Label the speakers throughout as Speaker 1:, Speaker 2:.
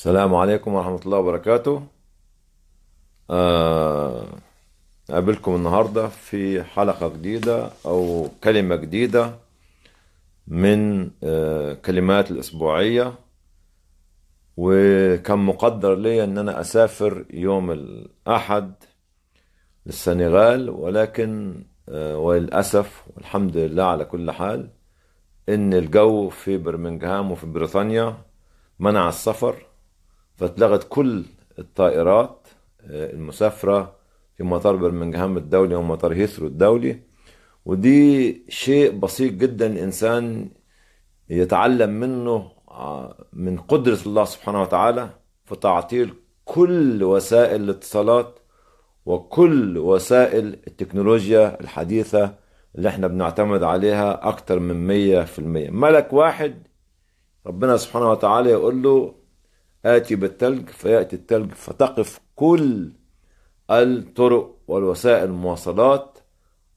Speaker 1: السلام عليكم ورحمة الله وبركاته آه، أقابلكم النهاردة في حلقة جديدة أو كلمة جديدة من آه، كلمات الأسبوعية وكان مقدر لي أن أنا أسافر يوم الأحد للسنغال ولكن آه، وللأسف والحمد لله على كل حال إن الجو في برمنغهام وفي بريطانيا منع السفر فاتلغت كل الطائرات آه، المسافرة في مطار برمنغهام الدولي ومطار هيثرو الدولي ودي شيء بسيط جدا الإنسان يتعلم منه آه، من قدرة الله سبحانه وتعالى في تعطيل كل وسائل الاتصالات وكل وسائل التكنولوجيا الحديثة اللي احنا بنعتمد عليها أكتر من مية في المية ملك واحد ربنا سبحانه وتعالى يقول له آتي بالثلج فيأتي الثلج فتقف كل الطرق والوسائل المواصلات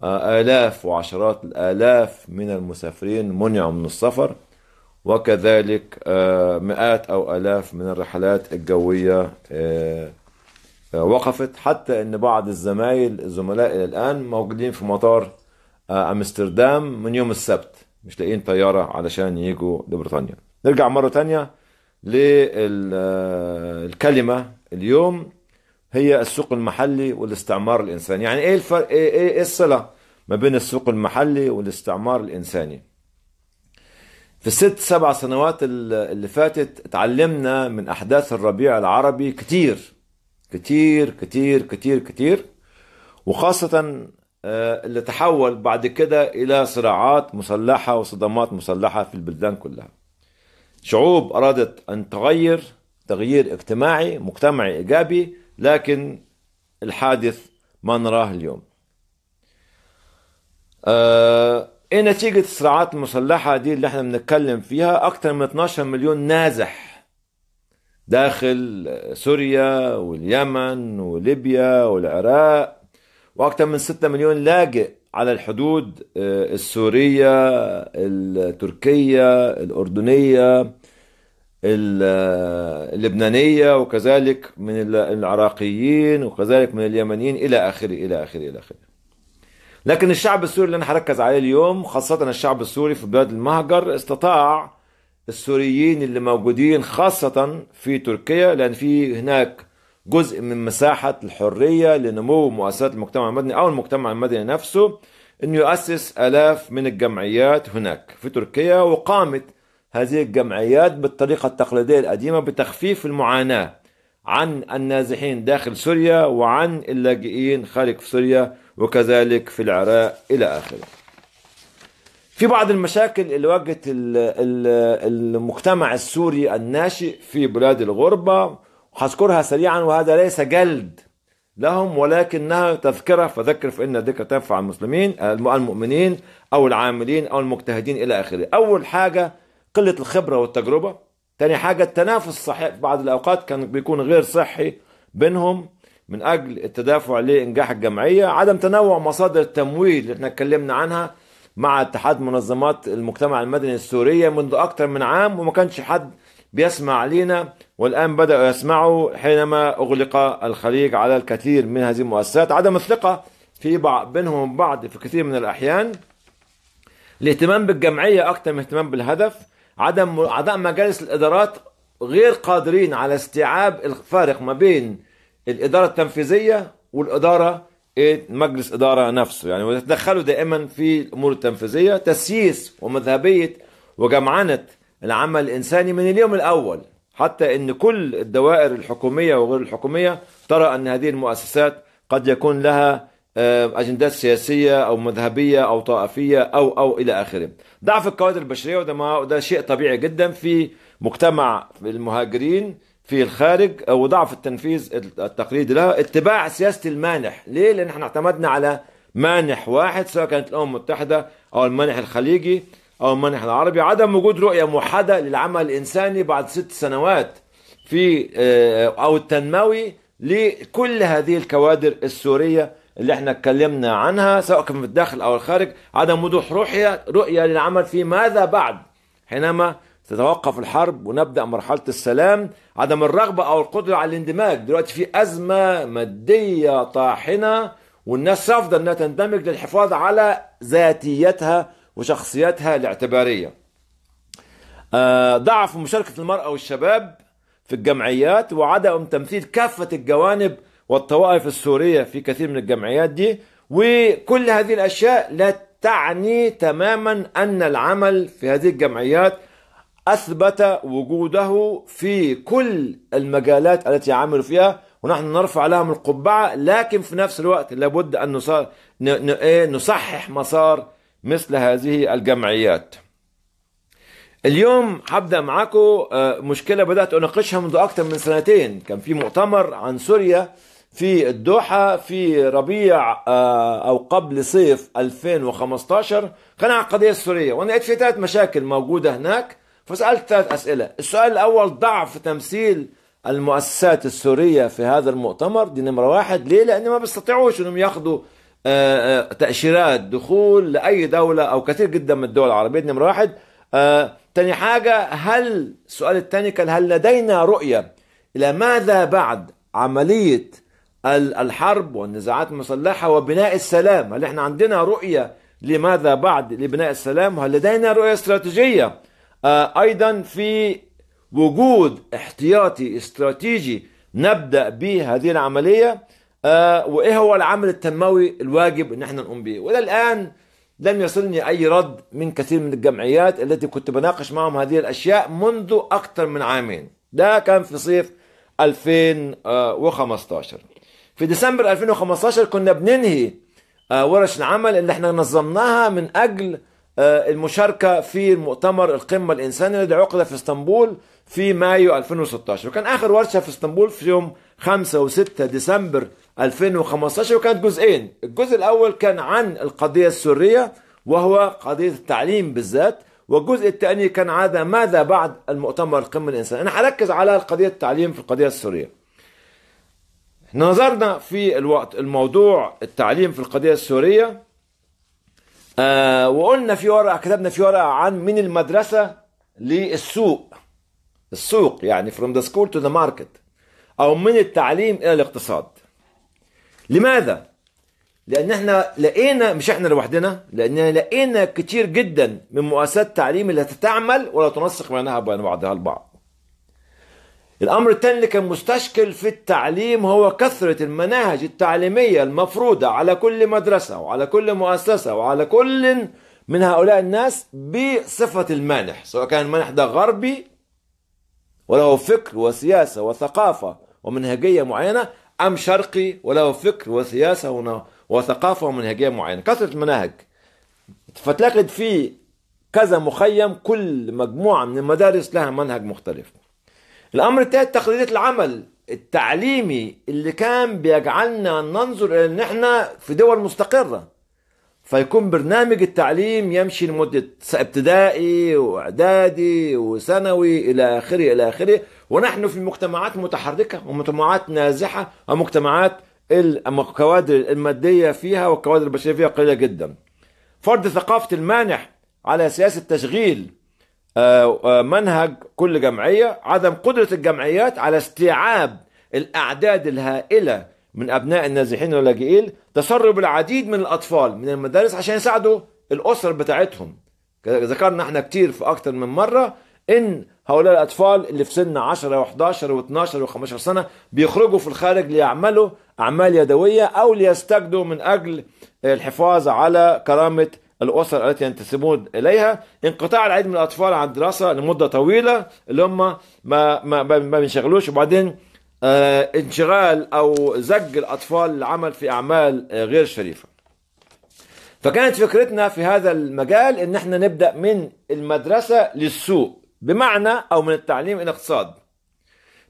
Speaker 1: آه، آلاف وعشرات الآلاف من المسافرين منعوا من السفر وكذلك آه، مئات أو آلاف من الرحلات الجوية آه، وقفت حتى أن بعض الزمايل الزملاء إلى الآن موجودين في مطار أمستردام من يوم السبت مش لاقيين طيارة علشان يجوا لبريطانيا نرجع مرة تانية للكلمة اليوم هي السوق المحلي والاستعمار الإنساني يعني إيه الفرق إيه،, إيه, إيه الصلة ما بين السوق المحلي والاستعمار الإنساني في الست سبع سنوات اللي فاتت تعلمنا من أحداث الربيع العربي كتير كتير كتير كتير كتير وخاصة آه، اللي تحول بعد كده إلى صراعات مسلحة وصدمات مسلحة في البلدان كلها شعوب أرادت أن تغير تغيير اجتماعي مجتمعي إيجابي لكن الحادث ما نراه اليوم آه ايه نتيجة الصراعات المسلحة دي اللي احنا بنتكلم فيها أكثر من 12 مليون نازح داخل سوريا واليمن وليبيا والعراق وأكثر من 6 مليون لاجئ على الحدود آه، السورية التركية الأردنية اللبنانية وكذلك من العراقيين وكذلك من اليمنيين إلى آخره إلى آخره إلى آخره لكن الشعب السوري اللي أنا هركز عليه اليوم خاصة الشعب السوري في بلاد المهجر استطاع السوريين اللي موجودين خاصة في تركيا لأن في هناك جزء من مساحة الحرية لنمو مؤسسات المجتمع المدني أو المجتمع المدني نفسه أنه يؤسس آلاف من الجمعيات هناك في تركيا وقامت هذه الجمعيات بالطريقة التقليدية القديمة بتخفيف المعاناة عن النازحين داخل سوريا وعن اللاجئين خارج سوريا وكذلك في العراق إلى آخره في بعض المشاكل اللي واجهت المجتمع السوري الناشئ في بلاد الغربة هذكرها سريعا وهذا ليس جلد لهم ولكنها تذكرة فذكر فإن ذكر تنفع المسلمين المؤمنين أو العاملين أو المجتهدين إلى آخره أول حاجة قلة الخبرة والتجربة تاني حاجة التنافس الصحي في بعض الأوقات كان بيكون غير صحي بينهم من أجل التدافع لإنجاح الجمعية عدم تنوع مصادر التمويل اللي احنا اتكلمنا عنها مع اتحاد منظمات المجتمع المدني السورية منذ أكثر من عام وما كانش حد بيسمع علينا والآن بدأوا يسمعوا حينما أغلق الخليج على الكثير من هذه المؤسسات عدم الثقة في بعض بينهم بعض في كثير من الأحيان الاهتمام بالجمعية أكثر من اهتمام بالهدف عدم اعضاء مجالس الادارات غير قادرين على استيعاب الفارق ما بين الاداره التنفيذيه والاداره إيه، مجلس اداره نفسه يعني ويتدخلوا دائما في الامور التنفيذيه تسييس ومذهبيه وجمعنه العمل الانساني من اليوم الاول حتى ان كل الدوائر الحكوميه وغير الحكوميه ترى ان هذه المؤسسات قد يكون لها اجندات سياسيه او مذهبيه او طائفيه او او الى اخره. ضعف الكوادر البشريه وده ما وده شيء طبيعي جدا في مجتمع المهاجرين في الخارج آه، وضعف التنفيذ التقليدي لها اتباع سياسه المانح، ليه؟ لان احنا اعتمدنا على مانح واحد سواء كانت الامم المتحده او المانح الخليجي او المانح العربي، عدم وجود رؤيه موحده للعمل الانساني بعد ست سنوات في آه، او التنموي لكل هذه الكوادر السوريه اللي احنا اتكلمنا عنها سواء كان في الداخل او الخارج عدم وضوح رؤيه رؤيه للعمل في ماذا بعد حينما تتوقف الحرب ونبدا مرحله السلام عدم الرغبه او القدره على الاندماج دلوقتي في ازمه ماديه طاحنه والناس رافضه انها تندمج للحفاظ على ذاتيتها وشخصيتها الاعتباريه آه، ضعف مشاركه المراه والشباب في الجمعيات وعدم تمثيل كافه الجوانب والطوائف السورية في كثير من الجمعيات دي وكل هذه الأشياء لا تعني تماما أن العمل في هذه الجمعيات أثبت وجوده في كل المجالات التي عملوا فيها ونحن نرفع لهم القبعة لكن في نفس الوقت لابد أن إيه، نصحح مسار مثل هذه الجمعيات اليوم هبدأ معاكم آه، مشكلة بدأت أناقشها منذ أكثر من سنتين كان في مؤتمر عن سوريا في الدوحة في ربيع آه، أو قبل صيف 2015 كان عن القضية السورية وأنا لقيت في ثلاث مشاكل موجودة هناك فسألت ثلاث أسئلة السؤال الأول ضعف تمثيل المؤسسات السورية في هذا المؤتمر دي نمرة واحد ليه؟ لأن ما بيستطيعوش أنهم ياخذوا آه، آه، تأشيرات دخول لأي دولة أو كثير جدا من الدول العربية دي نمرة واحد تاني حاجة هل السؤال الثاني كان هل لدينا رؤية إلى ماذا بعد عملية الحرب والنزاعات المسلحة وبناء السلام هل احنا عندنا رؤية لماذا بعد لبناء السلام هل لدينا رؤية استراتيجية آه، أيضا في وجود احتياطي استراتيجي نبدأ به هذه العملية آه، وإيه هو العمل التنموي الواجب أن احنا نقوم به وإلى الآن لم يصلني أي رد من كثير من الجمعيات التي كنت بناقش معهم هذه الأشياء منذ أكثر من عامين ده كان في صيف 2015 في ديسمبر 2015 كنا بننهي آه، ورش العمل اللي احنا نظمناها من اجل آه، المشاركه في المؤتمر القمه الانساني الذي عقد في اسطنبول في مايو 2016 وكان اخر ورشه في اسطنبول في يوم 5 و6 ديسمبر 2015 وكانت جزئين الجزء الاول كان عن القضيه السوريه وهو قضيه التعليم بالذات والجزء الثاني كان عاده ماذا بعد المؤتمر القمه الانساني انا هركز على القضيه التعليم في القضيه السوريه نظرنا في الوقت الموضوع التعليم في القضية السورية آه وقلنا في ورقة كتبنا في ورقة عن من المدرسة للسوق السوق يعني from the school to the market أو من التعليم إلى الاقتصاد لماذا؟ لأن احنا لقينا مش احنا لوحدنا لأننا لقينا كتير جدا من مؤسسات تعليم اللي تتعمل ولا تنسق بينها وبين بعضها البعض الأمر الثاني اللي كان مستشكل في التعليم هو كثرة المناهج التعليمية المفروضة على كل مدرسة وعلى كل مؤسسة وعلى كل من هؤلاء الناس بصفة المانح سواء كان المانح ده غربي وله فكر وسياسة وثقافة ومنهجية معينة أم شرقي وله فكر وسياسة وثقافة ومنهجية معينة كثرة المناهج فتلاقي في كذا مخيم كل مجموعة من المدارس لها منهج مختلف الأمر الثالث تقليدية العمل التعليمي اللي كان بيجعلنا ننظر إلى إن إحنا في دول مستقرة فيكون برنامج التعليم يمشي لمدة ابتدائي وإعدادي وثانوي إلى آخره إلى آخره ونحن في مجتمعات متحركة ومجتمعات نازحة ومجتمعات الكوادر المادية فيها والكوادر البشرية فيها قليلة جدا فرض ثقافة المانح على سياسة تشغيل آه، آه، منهج كل جمعية عدم قدرة الجمعيات على استيعاب الأعداد الهائلة من أبناء النازحين واللاجئين تسرب العديد من الأطفال من المدارس عشان يساعدوا الأسر بتاعتهم ذكرنا احنا كتير في أكتر من مرة إن هؤلاء الأطفال اللي في سن 10 و11 و12 و15 سنة بيخرجوا في الخارج ليعملوا أعمال يدوية أو ليستجدوا من أجل الحفاظ على كرامة الأسر التي ينتسبون إليها انقطاع العديد من الأطفال عن الدراسة لمدة طويلة اللي هم ما ما ما, بينشغلوش وبعدين آه، انشغال أو زج الأطفال للعمل في أعمال آه، غير شريفة فكانت فكرتنا في هذا المجال ان احنا نبدا من المدرسه للسوق بمعنى او من التعليم الى الاقتصاد.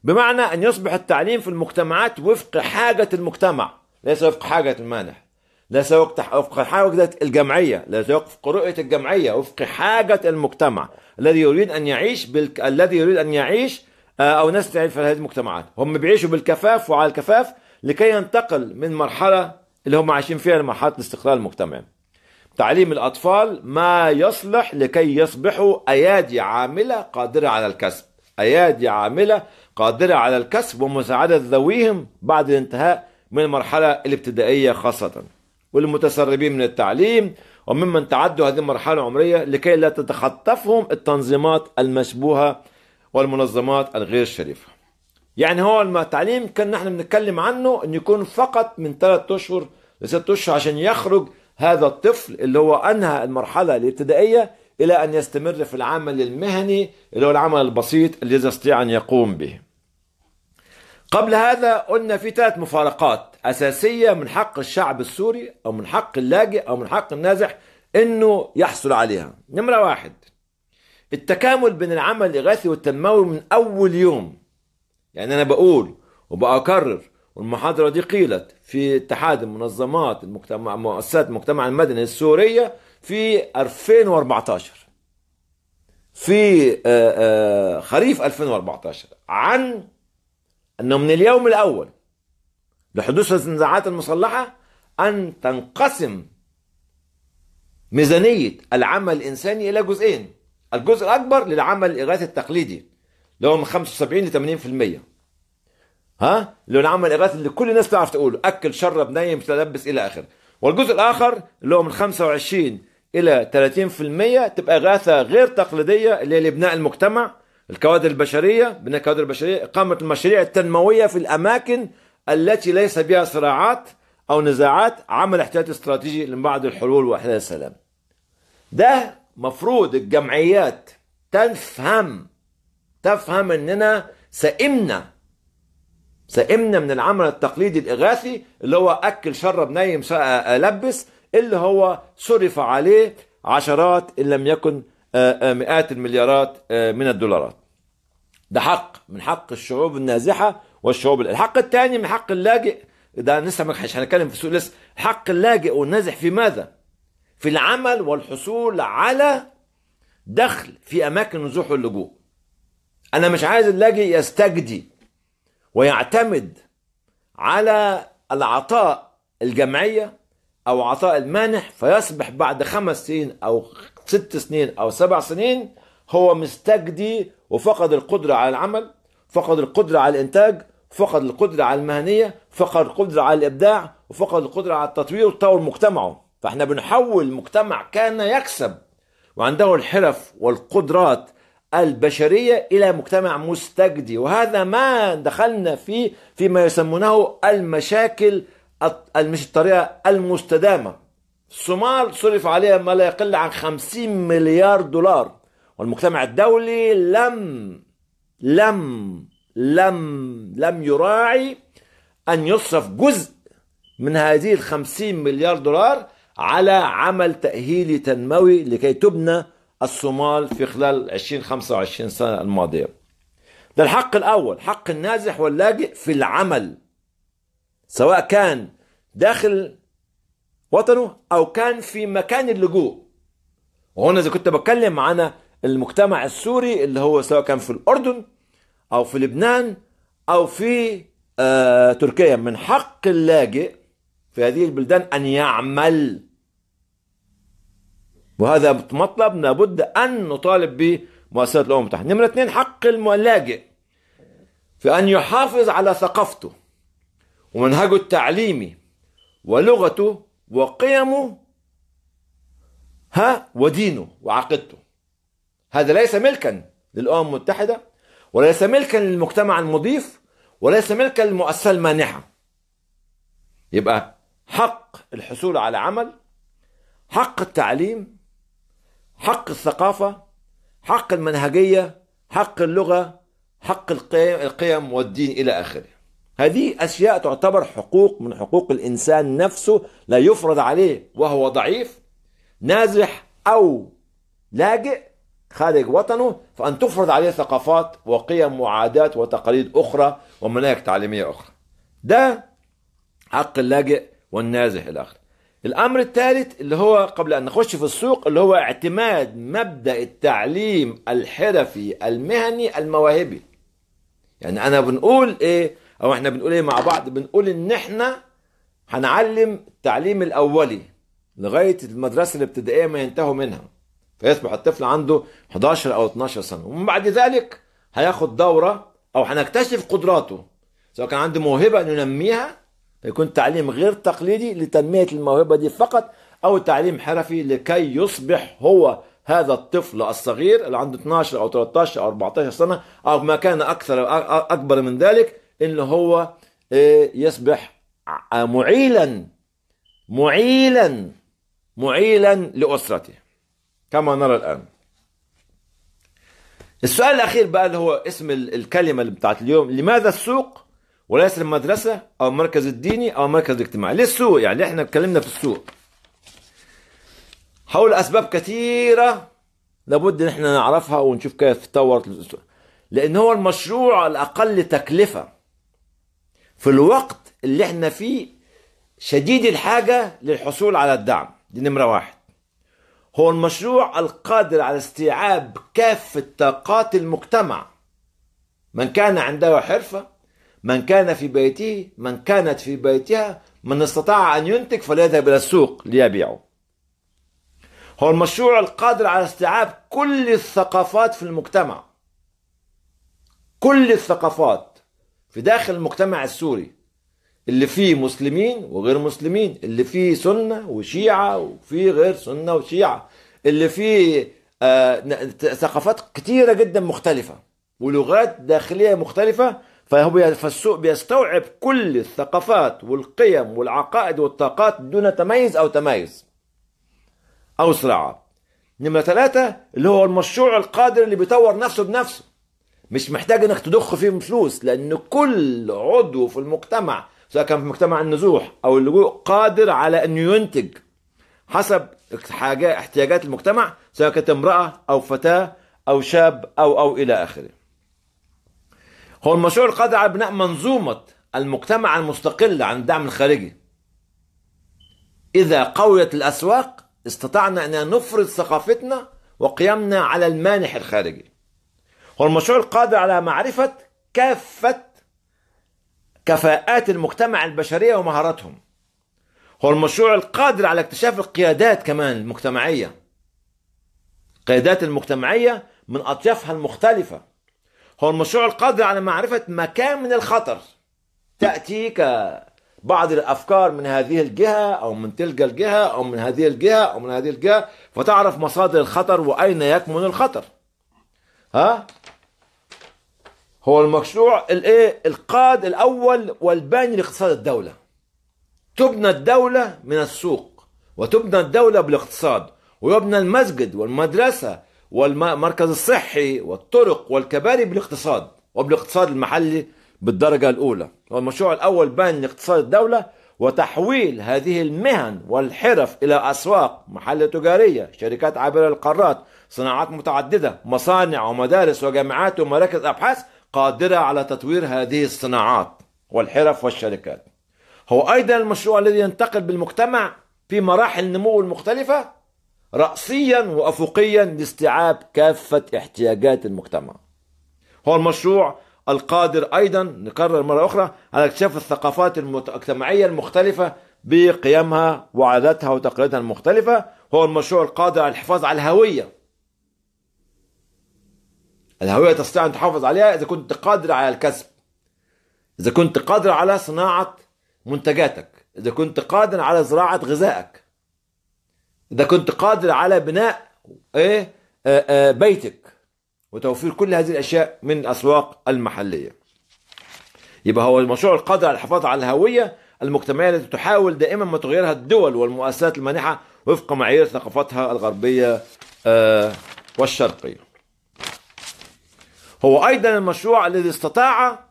Speaker 1: بمعنى ان يصبح التعليم في المجتمعات وفق حاجه المجتمع ليس وفق حاجه المانح لا سيوقف وفق حاجة الجمعية لا وفق رؤية الجمعية وفق حاجة المجتمع الذي يريد أن يعيش بال... الذي يريد أن يعيش آه، أو ناس تعيش في هذه المجتمعات هم بيعيشوا بالكفاف وعلى الكفاف لكي ينتقل من مرحلة اللي هم عايشين فيها لمرحلة الاستقلال المجتمعي تعليم الأطفال ما يصلح لكي يصبحوا أيادي عاملة قادرة على الكسب أيادي عاملة قادرة على الكسب ومساعدة ذويهم بعد الانتهاء من المرحلة الابتدائية خاصةً والمتسربين من التعليم وممن تعدوا هذه المرحلة العمرية لكي لا تتخطفهم التنظيمات المشبوهة والمنظمات الغير شريفة يعني هو التعليم كان نحن بنتكلم عنه أن يكون فقط من ثلاثة أشهر لستة أشهر عشان يخرج هذا الطفل اللي هو أنهى المرحلة الابتدائية إلى أن يستمر في العمل المهني اللي هو العمل البسيط اللي يستطيع أن يقوم به قبل هذا قلنا في ثلاث مفارقات أساسية من حق الشعب السوري أو من حق اللاجئ أو من حق النازح أنه يحصل عليها نمرة واحد التكامل بين العمل الإغاثي والتنموي من أول يوم يعني أنا بقول وبأكرر والمحاضرة دي قيلت في اتحاد المنظمات المجتمع مؤسسات المجتمع المدني السورية في 2014 في آه، آه، خريف 2014 عن أنه من اليوم الأول لحدوث النزاعات المسلحة أن تنقسم ميزانية العمل الإنساني إلى جزئين الجزء الأكبر للعمل الإغاثي التقليدي اللي هو من 75 ل 80% ها اللي هو العمل الإغاثي اللي كل الناس تعرف تقوله أكل شرب نايم تلبس إلى آخره والجزء الآخر اللي هو من 25 إلى 30% تبقى إغاثة غير تقليدية اللي هي لبناء المجتمع الكوادر البشرية بناء الكوادر البشرية إقامة المشاريع التنموية في الأماكن التي ليس بها صراعات أو نزاعات عمل احتياطي استراتيجي بعد الحلول وإحلال السلام ده مفروض الجمعيات تفهم تفهم اننا سئمنا سئمنا من العمل التقليدي الاغاثي اللي هو اكل شرب نيم لبس اللي هو صرف عليه عشرات ان لم يكن آه، آه، مئات المليارات آه، من الدولارات ده حق من حق الشعوب النازحه والشعوب الحق الثاني من حق اللاجئ ده لسه ما هنتكلم في سؤال لسه حق اللاجئ والنازح في ماذا في العمل والحصول على دخل في اماكن نزوح واللجوء انا مش عايز اللاجئ يستجدي ويعتمد على العطاء الجمعيه او عطاء المانح فيصبح بعد خمس سنين او ست سنين او سبع سنين هو مستجدي وفقد القدره على العمل فقد القدره على الانتاج فقد القدرة على المهنية فقد القدرة على الإبداع وفقد القدرة على التطوير وتطور مجتمعه فاحنا بنحول مجتمع كان يكسب وعنده الحرف والقدرات البشرية إلى مجتمع مستجدي وهذا ما دخلنا فيه فيما يسمونه المشاكل مش الطريقة المستدامة الصومال صرف عليها ما لا يقل عن 50 مليار دولار والمجتمع الدولي لم لم لم لم يراعي أن يصرف جزء من هذه الخمسين مليار دولار على عمل تأهيلي تنموي لكي تبنى الصومال في خلال 20 25 سنة الماضية ده الحق الأول حق النازح واللاجئ في العمل سواء كان داخل وطنه أو كان في مكان اللجوء وهنا إذا كنت بتكلم عن المجتمع السوري اللي هو سواء كان في الأردن أو في لبنان أو في آه، تركيا من حق اللاجئ في هذه البلدان أن يعمل وهذا مطلب لابد أن نطالب به مؤسسات الأمم المتحدة نمرة اثنين حق اللاجئ في أن يحافظ على ثقافته ومنهجه التعليمي ولغته وقيمه ها ودينه وعقيدته هذا ليس ملكا للأمم المتحدة وليس ملكا للمجتمع المضيف وليس ملكا للمؤسسة المانحة يبقى حق الحصول على عمل حق التعليم حق الثقافة حق المنهجية حق اللغة حق القيم والدين إلى آخره هذه أشياء تعتبر حقوق من حقوق الإنسان نفسه لا يفرض عليه وهو ضعيف نازح أو لاجئ خارج وطنه فأن تفرض عليه ثقافات وقيم وعادات وتقاليد أخرى ومناهج تعليمية أخرى ده حق اللاجئ والنازح إلى آخره الأمر الثالث اللي هو قبل أن نخش في السوق اللي هو اعتماد مبدأ التعليم الحرفي المهني المواهبي يعني أنا بنقول إيه أو إحنا بنقول إيه مع بعض بنقول إن إحنا هنعلم التعليم الأولي لغاية المدرسة الابتدائية ما ينتهوا منها يصبح الطفل عنده 11 او 12 سنه ومن بعد ذلك هياخد دوره او هنكتشف قدراته سواء كان عنده موهبه ننميها يكون تعليم غير تقليدي لتنميه الموهبه دي فقط او تعليم حرفي لكي يصبح هو هذا الطفل الصغير اللي عنده 12 او 13 او 14 سنه او ما كان اكثر اكبر من ذلك ان هو آه، يصبح معيلا معيلا معيلا لاسرته كما نرى الآن السؤال الأخير بقى اللي هو اسم الكلمة اللي بتاعت اليوم لماذا السوق وليس المدرسة أو المركز الديني أو المركز الاجتماعي ليه السوق يعني احنا اتكلمنا في السوق حول أسباب كثيرة لابد ان احنا نعرفها ونشوف كيف تطورت لأن هو المشروع الأقل تكلفة في الوقت اللي احنا فيه شديد الحاجة للحصول على الدعم دي نمرة واحد هو المشروع القادر على استيعاب كافة طاقات المجتمع من كان عنده حرفة من كان في بيته من كانت في بيتها من استطاع أن ينتج فليذهب إلى السوق ليبيعه هو المشروع القادر على استيعاب كل الثقافات في المجتمع كل الثقافات في داخل المجتمع السوري اللي فيه مسلمين وغير مسلمين اللي فيه سنة وشيعة وفيه غير سنة وشيعة اللي فيه آه ثقافات كتيرة جدا مختلفة ولغات داخلية مختلفة فهو فالسوق بيستوعب كل الثقافات والقيم والعقائد والطاقات دون تميز أو تميز أو صراع نمرة ثلاثة اللي هو المشروع القادر اللي بيطور نفسه بنفسه مش محتاج انك تضخ فيه فلوس لان كل عضو في المجتمع سواء كان في مجتمع النزوح او اللجوء قادر على انه ينتج حسب حاجة احتياجات المجتمع سواء كانت امرأة او فتاة او شاب او او الى اخره هو المشروع القادر على بناء منظومة المجتمع المستقلة عن الدعم الخارجي إذا قويت الأسواق استطعنا أن نفرض ثقافتنا وقيمنا على المانح الخارجي هو المشروع القادر على معرفة كافة كفاءات المجتمع البشرية ومهاراتهم هو المشروع القادر على اكتشاف القيادات كمان المجتمعية القيادات المجتمعية من أطيافها المختلفة هو المشروع القادر على معرفة مكان من الخطر تأتي بعض الافكار من هذه الجهه او من تلك الجهه او من هذه الجهه او من هذه الجهه فتعرف مصادر الخطر واين يكمن الخطر ها هو المشروع الايه القائد الاول والباني لاقتصاد الدوله تبنى الدوله من السوق وتبنى الدوله بالاقتصاد ويبنى المسجد والمدرسه والمركز الصحي والطرق والكباري بالاقتصاد وبالاقتصاد المحلي بالدرجه الاولى هو المشروع الاول باني لاقتصاد الدوله وتحويل هذه المهن والحرف الى اسواق محل تجاريه شركات عابره للقارات صناعات متعدده مصانع ومدارس وجامعات ومراكز ابحاث قادرة على تطوير هذه الصناعات والحرف والشركات هو أيضا المشروع الذي ينتقل بالمجتمع في مراحل النمو المختلفة رأسيا وأفقيا لاستيعاب كافة احتياجات المجتمع هو المشروع القادر أيضا نكرر مرة أخرى على اكتشاف الثقافات المجتمعية المختلفة بقيمها وعاداتها وتقاليدها المختلفة هو المشروع القادر على الحفاظ على الهوية الهوية تستطيع أن تحافظ عليها إذا كنت قادر على الكسب إذا كنت قادر على صناعة منتجاتك إذا كنت قادر على زراعة غذائك إذا كنت قادر على بناء إيه آه، آه، بيتك وتوفير كل هذه الأشياء من الأسواق المحلية يبقى هو المشروع القادر على الحفاظ على الهوية المجتمعية التي تحاول دائما ما تغيرها الدول والمؤسسات المانحة وفق معايير ثقافتها الغربية آه، والشرقية هو أيضا المشروع الذي استطاع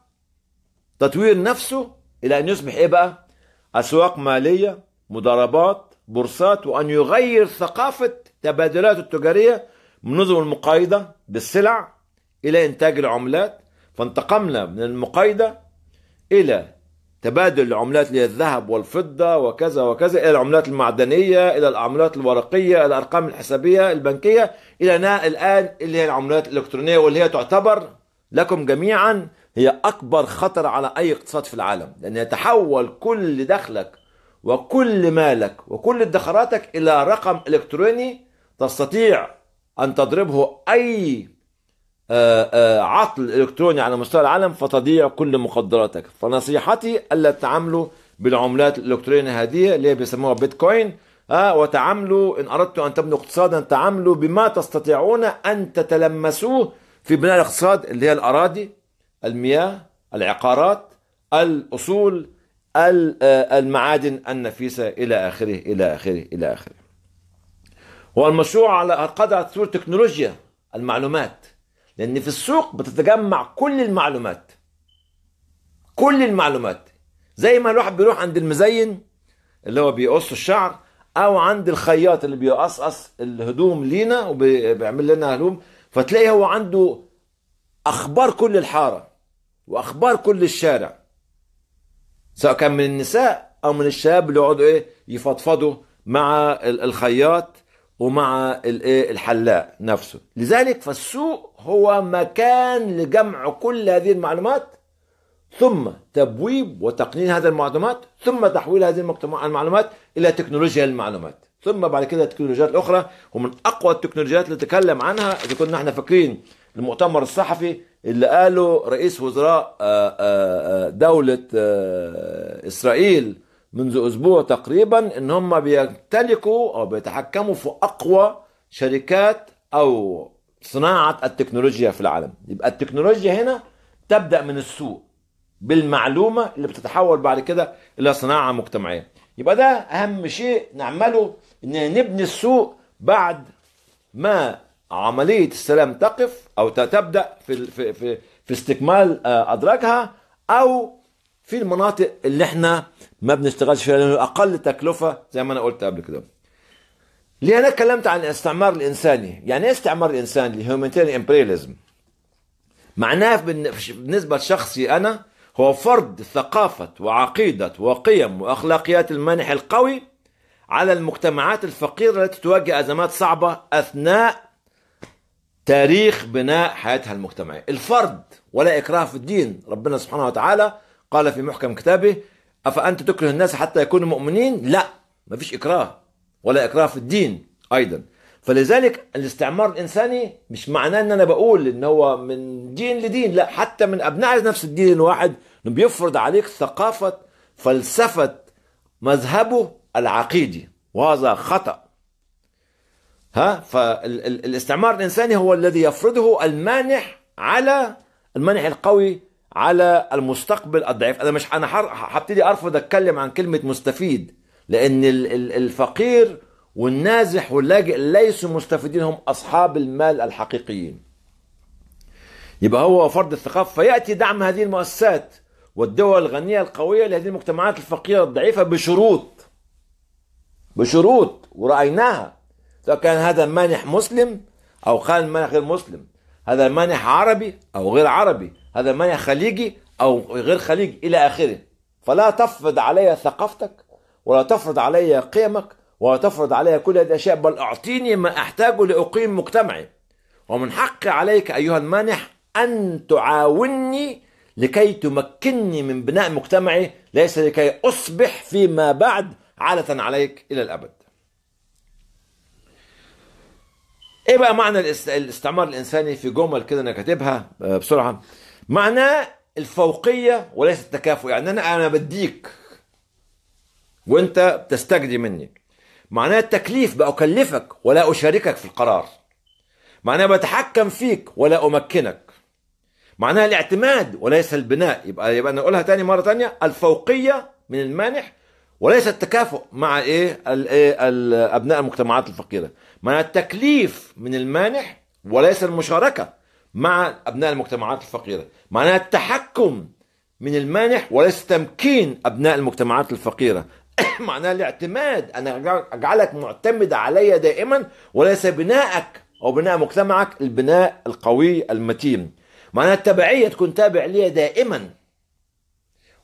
Speaker 1: تطوير نفسه إلى أن يصبح إيه بقى؟ أسواق مالية مضاربات بورصات وأن يغير ثقافة تبادلاته التجارية من نظم المقايضة بالسلع إلى إنتاج العملات فانتقمنا من المقايضة إلى تبادل العملات للذهب والفضة وكذا وكذا إلى العملات المعدنية إلى العملات الورقية إلى الأرقام الحسابية البنكية إلى الآن اللي هي العملات الإلكترونية واللي هي تعتبر لكم جميعا هي أكبر خطر على أي اقتصاد في العالم لأن يتحول كل دخلك وكل مالك وكل ادخاراتك إلى رقم إلكتروني تستطيع أن تضربه أي آه، آه، عطل الكتروني على مستوى العالم فتضيع كل مقدراتك فنصيحتي الا تتعاملوا بالعملات الالكترونيه هذه اللي بيسموها بيتكوين آه وتعاملوا ان اردتم ان تبنوا اقتصادا تعاملوا بما تستطيعون ان تتلمسوه في بناء الاقتصاد اللي هي الاراضي المياه العقارات الاصول آه، المعادن النفيسه الى اخره الى اخره الى اخره والمشروع على قدر تطوير تكنولوجيا المعلومات لأن في السوق بتتجمع كل المعلومات كل المعلومات زي ما الواحد بيروح عند المزين اللي هو بيقص الشعر او عند الخياط اللي بيقصقص الهدوم لينا وبيعمل لنا هدوم فتلاقي هو عنده اخبار كل الحاره واخبار كل الشارع سواء كان من النساء او من الشباب اللي يقعدوا ايه يفضفضوا مع الخياط ومع الايه الحلاق نفسه لذلك فالسوق هو مكان لجمع كل هذه المعلومات ثم تبويب وتقنين هذه المعلومات ثم تحويل هذه المعلومات الى تكنولوجيا المعلومات ثم بعد كده التكنولوجيات الاخرى ومن اقوى التكنولوجيات اللي تكلم عنها اذا كنا احنا فاكرين المؤتمر الصحفي اللي قاله رئيس وزراء آه، آه، آه، دوله اسرائيل منذ اسبوع تقريبا ان هم بيمتلكوا او بيتحكموا في اقوى شركات او صناعه التكنولوجيا في العالم يبقى التكنولوجيا هنا تبدا من السوق بالمعلومه اللي بتتحول بعد كده الى صناعه مجتمعيه يبقى ده اهم شيء نعمله ان نبني السوق بعد ما عمليه السلام تقف او تبدا في في في, في استكمال آه، ادراكها او في المناطق اللي احنا ما بنشتغلش فيها لانه اقل تكلفه زي ما انا قلت قبل كده ليه انا اتكلمت عن الاستعمار الانساني يعني ايه استعمار الانسان هيومانيتيريان امبرياليزم معناها بالنسبه لشخصي انا هو فرض ثقافه وعقيده وقيم واخلاقيات المانح القوي على المجتمعات الفقيره التي تواجه ازمات صعبه اثناء تاريخ بناء حياتها المجتمعيه الفرد ولا اكراه في الدين ربنا سبحانه وتعالى قال في محكم كتابه أفأنت تكره الناس حتى يكونوا مؤمنين لا ما فيش إكراه ولا إكراه في الدين أيضا فلذلك الاستعمار الإنساني مش معناه إن أنا بقول إن هو من دين لدين لا حتى من أبناء نفس الدين الواحد بيفرض عليك ثقافة فلسفة مذهبه العقيدي وهذا خطأ ها فالاستعمار الإنساني هو الذي يفرضه المانح على المانح القوي على المستقبل الضعيف انا مش انا هبتدي ارفض اتكلم عن كلمه مستفيد لان الفقير والنازح واللاجئ ليسوا مستفيدين هم اصحاب المال الحقيقيين يبقى هو فرد الثقافه فياتي دعم هذه المؤسسات والدول الغنيه القويه لهذه المجتمعات الفقيره الضعيفه بشروط بشروط ورايناها سواء كان هذا مانح مسلم او كان مانح غير مسلم هذا مانح عربي او غير عربي هذا مانع خليجي أو غير خليجي إلى آخره فلا تفرض علي ثقافتك ولا تفرض علي قيمك ولا تفرض علي كل هذه الأشياء بل أعطيني ما أحتاجه لأقيم مجتمعي ومن حق عليك أيها المانح أن تعاوني لكي تمكنني من بناء مجتمعي ليس لكي أصبح فيما بعد عالة عليك إلى الأبد ايه بقى معنى الاستعمار الانساني في جمل كده انا كاتبها آه، بسرعه معناه الفوقية وليس التكافؤ يعني أنا أنا بديك وأنت بتستجدي مني معناه التكليف بأكلفك ولا أشاركك في القرار معناه بتحكم فيك ولا أمكنك معناه الاعتماد وليس البناء يبقى يبقى نقولها تاني مرة تانية الفوقية من المانح وليس التكافؤ مع ايه الايه ابناء المجتمعات الفقيرة معناه التكليف من المانح وليس المشاركة مع أبناء المجتمعات الفقيرة معناها التحكم من المانح وليس تمكين أبناء المجتمعات الفقيرة معناها الاعتماد أنا أجعلك معتمد علي دائما وليس بناءك أو بناء مجتمعك البناء القوي المتين معناها التبعية تكون تابع لي دائما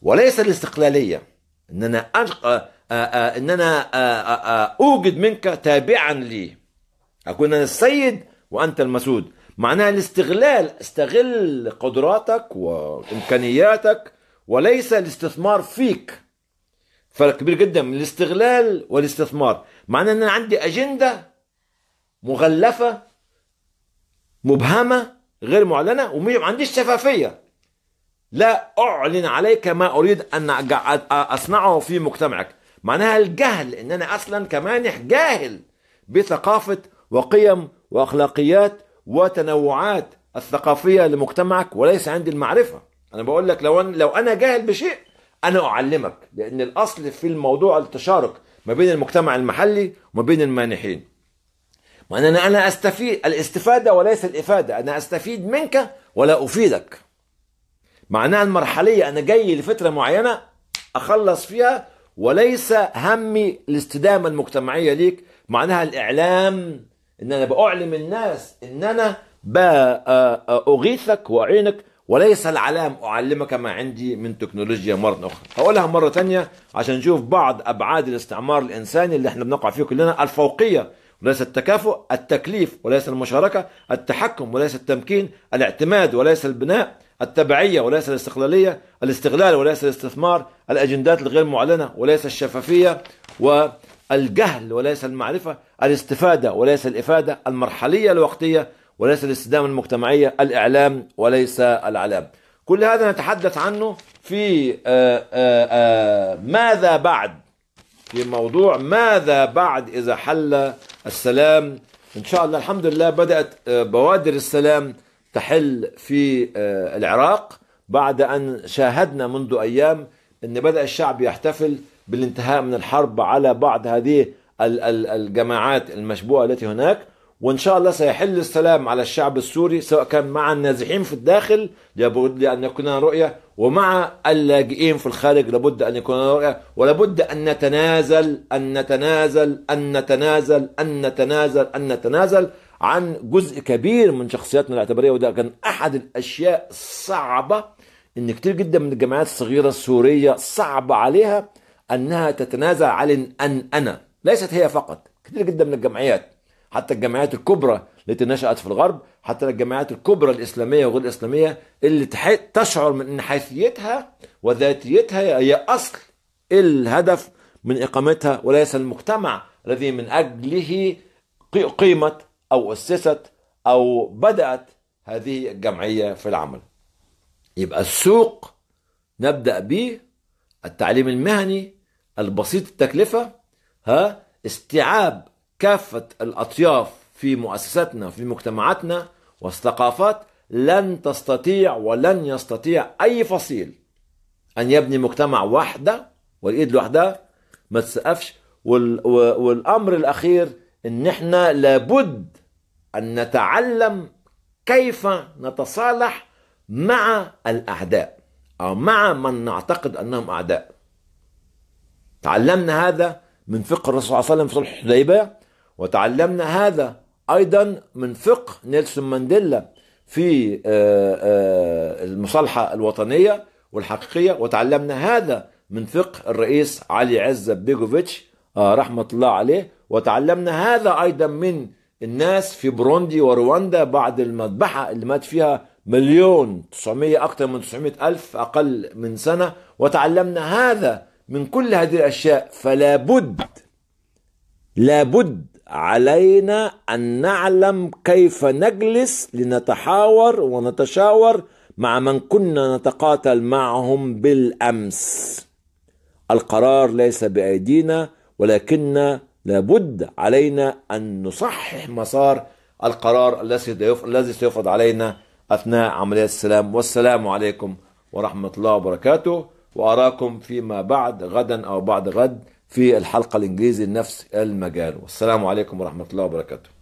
Speaker 1: وليس الاستقلالية إن أنا أجق... إن آه، آه، آه، أنا أوجد منك تابعا لي أكون أنا السيد وأنت المسود معناها الاستغلال استغل قدراتك وامكانياتك وليس الاستثمار فيك فرق كبير جدا من الاستغلال والاستثمار معناه ان انا عندي اجنده مغلفه مبهمه غير معلنه وما عنديش شفافيه لا اعلن عليك ما اريد ان اصنعه في مجتمعك معناها الجهل ان انا اصلا كمانح جاهل بثقافه وقيم واخلاقيات وتنوعات الثقافيه لمجتمعك وليس عندي المعرفه انا بقول لك لو أن لو انا جاهل بشيء انا اعلمك لان الاصل في الموضوع التشارك ما بين المجتمع المحلي وما بين المانحين وانا انا انا استفيد الاستفاده وليس الافاده انا استفيد منك ولا افيدك معناها المرحليه انا جاي لفتره معينه اخلص فيها وليس همي الاستدامه المجتمعيه ليك معناها الاعلام ان انا باعلم الناس ان انا باغيثك واعينك وليس العلام اعلمك ما عندي من تكنولوجيا مره اخرى هقولها مره تانية عشان نشوف بعض ابعاد الاستعمار الانساني اللي احنا بنقع فيه كلنا الفوقيه وليس التكافؤ التكليف وليس المشاركه التحكم وليس التمكين الاعتماد وليس البناء التبعية وليس الاستقلالية الاستغلال وليس الاستثمار الأجندات الغير معلنة وليس الشفافية و الجهل وليس المعرفة الاستفادة وليس الإفادة المرحلية الوقتية وليس الاستدامة المجتمعية الإعلام وليس العلام كل هذا نتحدث عنه في آآ آه، آآ آه، آه، ماذا بعد في موضوع ماذا بعد إذا حل السلام إن شاء الله الحمد لله بدأت بوادر السلام تحل في العراق بعد أن شاهدنا منذ أيام أن بدأ الشعب يحتفل بالانتهاء من الحرب على بعض هذه الجماعات المشبوهة التي هناك وإن شاء الله سيحل السلام على الشعب السوري سواء كان مع النازحين في الداخل لابد أن يكون رؤية ومع اللاجئين في الخارج لابد أن يكون رؤية ولابد أن نتنازل أن نتنازل أن نتنازل أن نتنازل أن نتنازل عن جزء كبير من شخصياتنا الاعتبارية وده كان أحد الأشياء الصعبة إن كتير جدا من الجماعات الصغيرة السورية صعبه عليها أنها تتنازع عن أن أنا ليست هي فقط كثير جدا من الجمعيات حتى الجمعيات الكبرى التي نشأت في الغرب حتى الجمعيات الكبرى الإسلامية وغير الإسلامية اللي تشعر من أن حيثيتها وذاتيتها هي أصل الهدف من إقامتها وليس المجتمع الذي من أجله قيمت أو أسست أو بدأت هذه الجمعية في العمل يبقى السوق نبدأ به التعليم المهني البسيط التكلفة ها استيعاب كافة الأطياف في مؤسساتنا في مجتمعاتنا والثقافات لن تستطيع ولن يستطيع أي فصيل أن يبني مجتمع وحده والإيد لوحدها ما تسقفش والأمر الأخير إن إحنا لابد أن نتعلم كيف نتصالح مع الأعداء أو مع من نعتقد أنهم أعداء تعلمنا هذا من فقه الرسول صلى الله عليه وسلم في صلح الحديبية وتعلمنا هذا أيضا من فقه نيلسون مانديلا في آه، آه، المصالحة الوطنية والحقيقية وتعلمنا هذا من فقه الرئيس علي عزة بيجوفيتش آه، رحمة الله عليه وتعلمنا هذا أيضا من الناس في بروندي ورواندا بعد المذبحة اللي مات فيها مليون 900 أكثر من 900 ألف أقل من سنة وتعلمنا هذا من كل هذه الأشياء فلا بد لا بد علينا أن نعلم كيف نجلس لنتحاور ونتشاور مع من كنا نتقاتل معهم بالأمس القرار ليس بأيدينا ولكن لابد علينا أن نصحح مسار القرار الذي سيفرض علينا أثناء عملية السلام والسلام عليكم ورحمة الله وبركاته وأراكم فيما بعد غدا أو بعد غد في الحلقة الإنجليزي نفس المجال والسلام عليكم ورحمة الله وبركاته